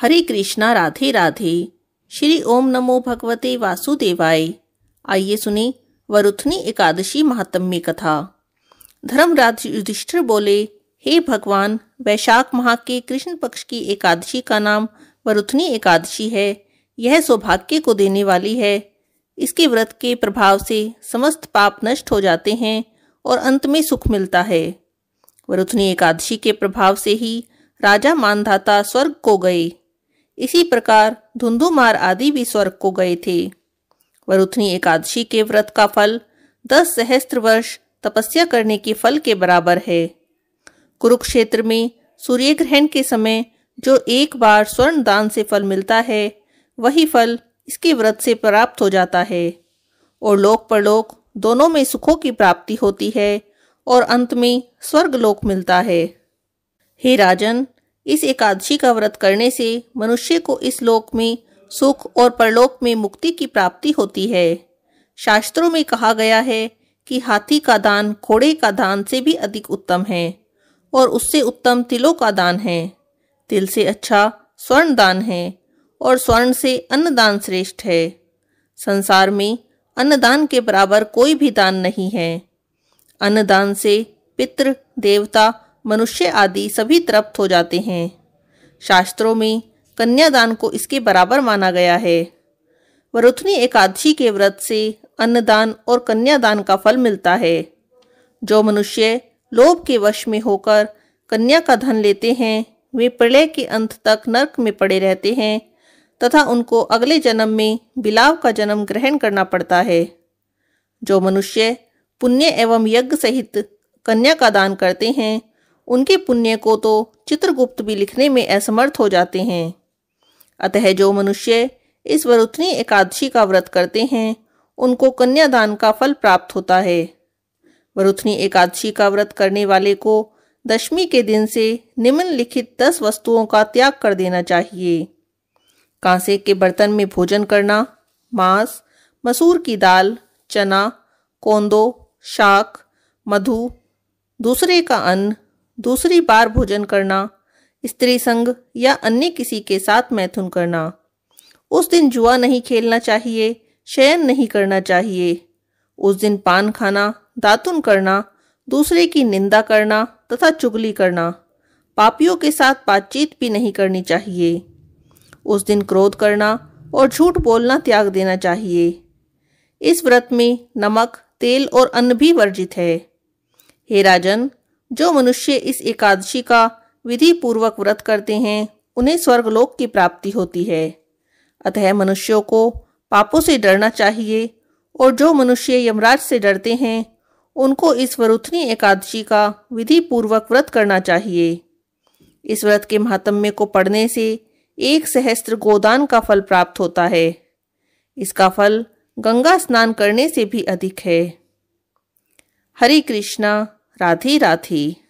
हरे कृष्णा राधे राधे श्री ओम नमो भगवते वासुदेवाय आइए सुने वरुथनी एकादशी महात्म्य कथा धर्मराज युधिष्ठिर बोले हे भगवान वैशाख माह के कृष्ण पक्ष की एकादशी का नाम वरुथनी एकादशी है यह सौभाग्य को देने वाली है इसके व्रत के प्रभाव से समस्त पाप नष्ट हो जाते हैं और अंत में सुख मिलता है वरुथनी एकादशी के प्रभाव से ही राजा मानधाता स्वर्ग को गए इसी प्रकार धुंधुमार आदि भी स्वर्ग को गए थे वरुथनी एकादशी के व्रत का फल दस सहस्त्र वर्ष तपस्या करने के फल के बराबर है कुरुक्षेत्र में सूर्य ग्रहण के समय जो एक बार स्वर्ण दान से फल मिलता है वही फल इसके व्रत से प्राप्त हो जाता है और लोक परलोक दोनों में सुखों की प्राप्ति होती है और अंत में स्वर्ग लोक मिलता है हे राजन इस एकादशी का व्रत करने से मनुष्य को इस लोक में सुख और परलोक में मुक्ति की प्राप्ति होती है शास्त्रों में कहा गया है कि हाथी का दान घोड़े का दान से भी अधिक उत्तम है और उससे उत्तम तिलों का दान है तिल से अच्छा स्वर्ण दान है और स्वर्ण से अन्नदान श्रेष्ठ है संसार में अन्नदान के बराबर कोई भी दान नहीं है अन्नदान से पितृ देवता मनुष्य आदि सभी तृप्त हो जाते हैं शास्त्रों में कन्यादान को इसके बराबर माना गया है वरुथनी एकादशी के व्रत से अन्नदान और कन्यादान का फल मिलता है जो मनुष्य लोभ के वश में होकर कन्या का धन लेते हैं वे प्रलय के अंत तक नरक में पड़े रहते हैं तथा उनको अगले जन्म में बिलाव का जन्म ग्रहण करना पड़ता है जो मनुष्य पुण्य एवं यज्ञ सहित कन्या का दान करते हैं उनके पुण्य को तो चित्रगुप्त भी लिखने में असमर्थ हो जाते हैं अतः जो मनुष्य इस वरुथनी एकादशी का व्रत करते हैं उनको कन्यादान का फल प्राप्त होता है वरुथनी एकादशी का व्रत करने वाले को दशमी के दिन से निम्नलिखित दस वस्तुओं का त्याग कर देना चाहिए कांसे के बर्तन में भोजन करना मांस मसूर की दाल चना कोंदो शाक मधु दूसरे का अन्न दूसरी बार भोजन करना स्त्री संग या अन्य किसी के साथ मैथुन करना उस दिन जुआ नहीं खेलना चाहिए शयन नहीं करना चाहिए उस दिन पान खाना दातुन करना दूसरे की निंदा करना तथा चुगली करना पापियों के साथ बातचीत भी नहीं करनी चाहिए उस दिन क्रोध करना और झूठ बोलना त्याग देना चाहिए इस व्रत में नमक तेल और अन्न भी वर्जित है हे राजन जो मनुष्य इस एकादशी का विधि पूर्वक व्रत करते हैं उन्हें स्वर्गलोक की प्राप्ति होती है अतः मनुष्यों को पापों से डरना चाहिए और जो मनुष्य यमराज से डरते हैं उनको इस वरुथनी एकादशी का विधि पूर्वक व्रत करना चाहिए इस व्रत के महात्म्य को पढ़ने से एक सहस्त्र गोदान का फल प्राप्त होता है इसका फल गंगा स्नान करने से भी अधिक है हरे कृष्णा राधे राधे